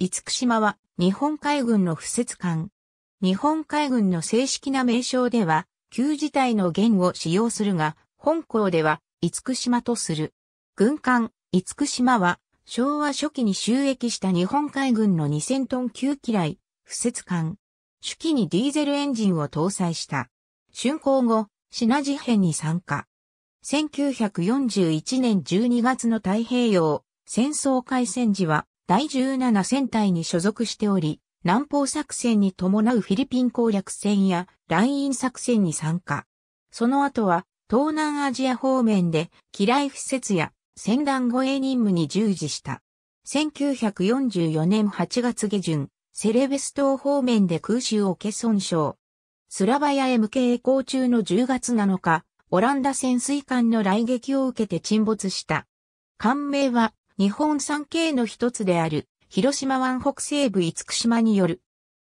五福島は日本海軍の布設艦。日本海軍の正式な名称では、旧自体の弦を使用するが、本校では、五福島とする。軍艦、五福島は、昭和初期に収益した日本海軍の2000トン級機雷、布設艦。初期にディーゼルエンジンを搭載した。竣工後、品事変に参加。1941年12月の太平洋戦争開戦時は第17戦隊に所属しており、南方作戦に伴うフィリピン攻略戦やライン作戦に参加。その後は東南アジア方面で機雷施設や戦団護衛任務に従事した。1944年8月下旬、セレベス島方面で空襲を受け損傷。スラバヤへ向け栄光中の10月7日、オランダ潜水艦の雷撃を受けて沈没した。艦名は日本三景の一つである、広島湾北西部五島による。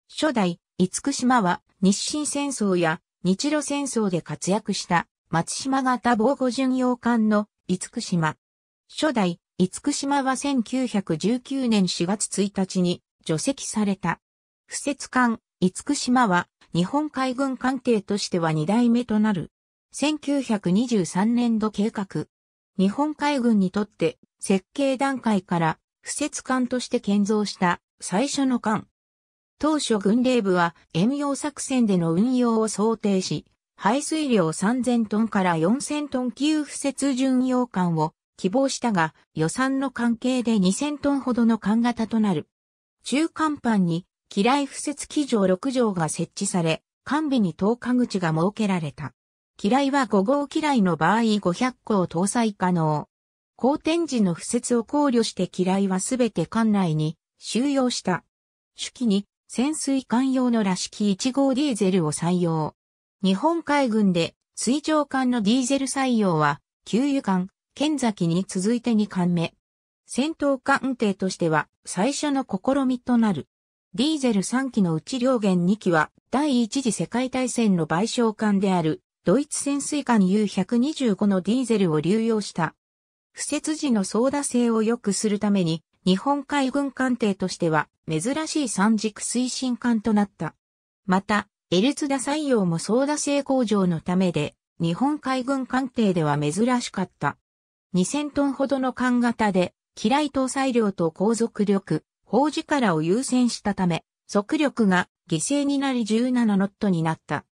初代、五島は、日清戦争や日露戦争で活躍した、松島型防護巡洋艦の五島。初代、五島は1919年4月1日に除籍された。不設艦、五島は、日本海軍艦艇としては2代目となる。1923年度計画、日本海軍にとって設計段階から不設艦として建造した最初の艦。当初軍令部は遠洋作戦での運用を想定し、排水量3000トンから4000トン級不設巡洋艦を希望したが予算の関係で2000トンほどの艦型となる。中間班に機雷不設機場6畳が設置され、艦尾に投下口が設けられた。機雷は5号機雷の場合500個を搭載可能。好転時の敷設を考慮して機雷はすべて艦内に収容した。手記に潜水艦用のらしき1号ディーゼルを採用。日本海軍で水上艦のディーゼル採用は、給油艦、剣崎に続いて2艦目。戦闘艦艇としては最初の試みとなる。ディーゼル3機のうち両舷2機は第一次世界大戦の賠償艦であるドイツ潜水艦 U125 のディーゼルを流用した。不設時の操舵性を良くするために、日本海軍艦艇としては珍しい三軸推進艦となった。また、エルツダ採用も操舵性向上のためで、日本海軍艦艇では珍しかった。2000トンほどの艦型で、機雷搭載量と航続力、砲力を優先したため、速力が犠牲になり17ノットになった。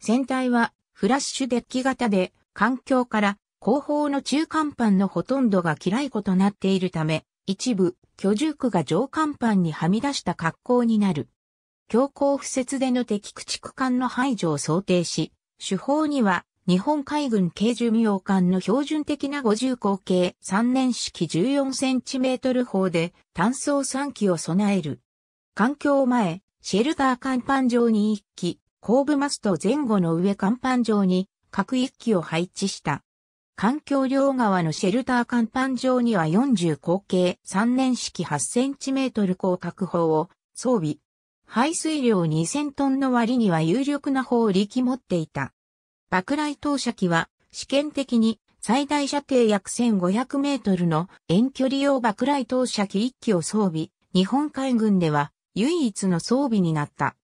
船体はフラッシュデッキ型で、環境から後方の中間板のほとんどが嫌い異となっているため、一部、居住区が上甲板にはみ出した格好になる。強行不設での敵駆逐艦の排除を想定し、手法には日本海軍軽巡洋艦の標準的な50口径3年式14センチメートル砲で単装3機を備える。環境前、シェルター甲板上に1機、後部マスト前後の上甲板上に各一機を配置した。環境両側のシェルター甲板上には40口径3年式8センチメートル広角砲を装備。排水量2000トンの割には有力な砲力持っていた。爆雷投射機は試験的に最大射程約1500メートルの遠距離用爆雷投射機1機を装備、日本海軍では唯一の装備になった。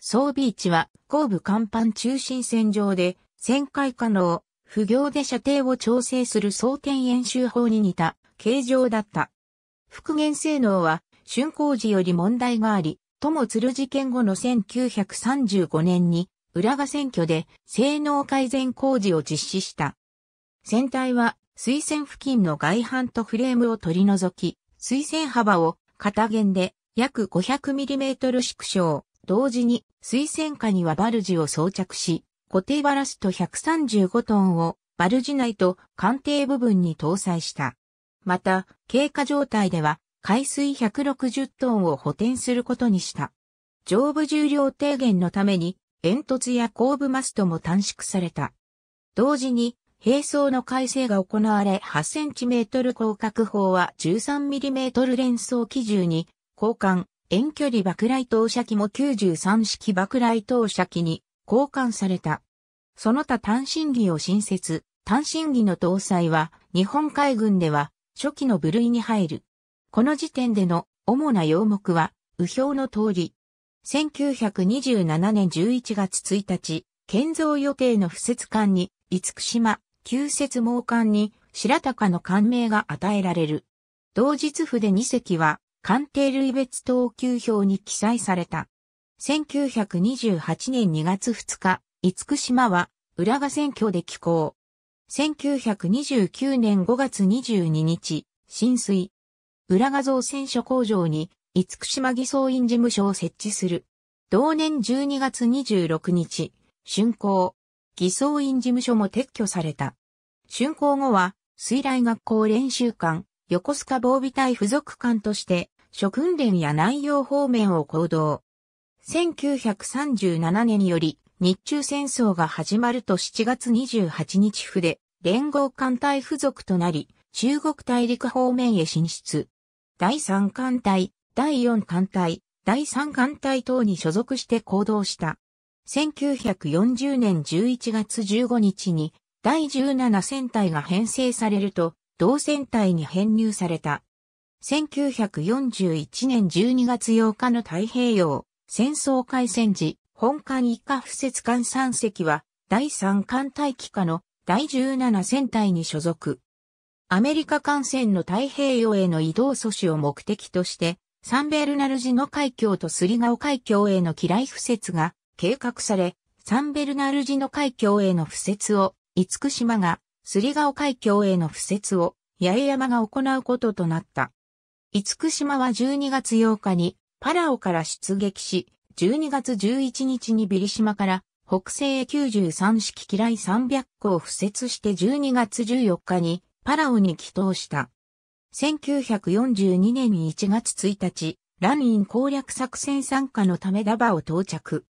装備位置は後部甲板中心線上で旋回可能、不行で射程を調整する装填演習法に似た形状だった。復元性能は竣工時より問題があり、とも鶴事件後の1935年に浦賀選挙で性能改善工事を実施した。船体は水線付近の外板とフレームを取り除き、水線幅を片弦で約 500mm 縮小。同時に水栓下にはバルジを装着し、固定バラスト135トンをバルジ内と艦艇部分に搭載した。また、経過状態では海水160トンを補填することにした。上部重量低減のために煙突や後部マストも短縮された。同時に、並走の改正が行われ 8cm 広角砲は 13mm 連装機銃に交換、遠距離爆雷投射機も93式爆雷投射機に交換された。その他単身技を新設、単身技の搭載は日本海軍では初期の部類に入る。この時点での主な要目は、右表の通り。1927年11月1日、建造予定の不設艦に、五福島、旧設猛艦に、白鷹の艦名が与えられる。同日府で2隻は、官邸類別等級表に記載された。1928年2月2日、厳島は浦賀選挙で寄港。1929年5月22日、浸水。浦賀造船所工場に、厳島偽装院事務所を設置する。同年12月26日、竣工。偽装院事務所も撤去された。竣工後は、水雷学校練習館、横須賀防備隊付属艦として、諸訓練や南洋方面を行動。1937年より日中戦争が始まると7月28日府で、連合艦隊付属となり、中国大陸方面へ進出。第3艦隊、第4艦隊、第3艦隊等に所属して行動した。1940年11月15日に第17戦隊が編成されると、同船隊に編入された。1941年12月8日の太平洋戦争開戦時、本艦以下不設艦3隻は第3艦隊機下の第17戦隊に所属。アメリカ艦船の太平洋への移動阻止を目的として、サンベルナルジノ海峡とスリガオ海峡への機雷敷設が計画され、サンベルナルジノ海峡への敷設を、福島が釣ヶ丘海峡への布設を八重山が行うこととなった。五福島は12月8日にパラオから出撃し、12月11日にビリ島から北西へ93式機雷300個を布設して12月14日にパラオに帰投した。1942年1月1日、ランイン攻略作戦参加のためダバを到着。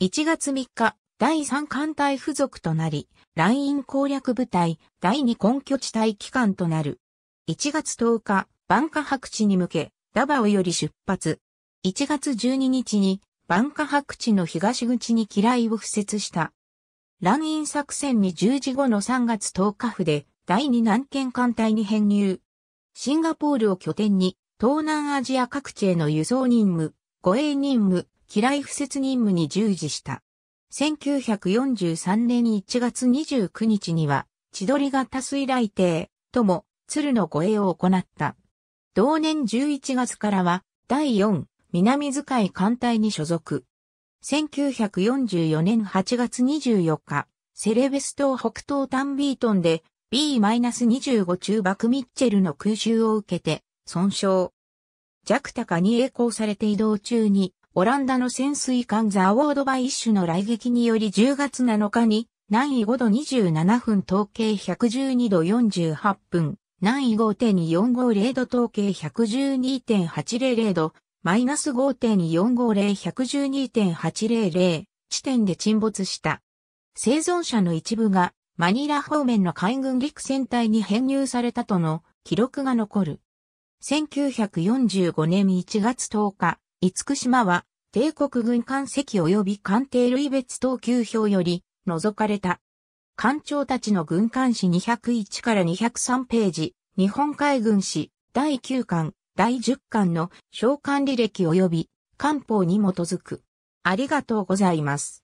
1月3日、第三艦隊付属となり、ライン攻略部隊第二根拠地帯機関となる。1月10日、万華白地に向け、ダバオより出発。1月12日に、万華白地の東口に機雷を敷設した。乱ン作戦に十字後の3月10日府で、第二南県艦隊に編入。シンガポールを拠点に、東南アジア各地への輸送任務、護衛任務、機雷敷設任務に従事した。1943年1月29日には、千鳥が多水来艇、とも、鶴の護衛を行った。同年11月からは、第4、南使い艦隊に所属。1944年8月24日、セレベス島北東タンビートンで B-25 中爆ミッチェルの空襲を受けて損傷。弱高に栄光されて移動中にオランダの潜水艦ザ・オードバイッシュの来撃により10月7日に、南緯5度27分統計112度48分、南緯5.450度統計112.800度、マイナス5.450、112.800地点で沈没した。生存者の一部がマニラ方面の海軍陸戦隊に編入されたとの記録が残る。1945年1月10日、厳島は、帝国軍艦籍及び艦艇類別等級表より、除かれた。艦長たちの軍艦誌201から203ページ、日本海軍誌、第9巻、第10巻の召喚履歴及び、官報に基づく。ありがとうございます。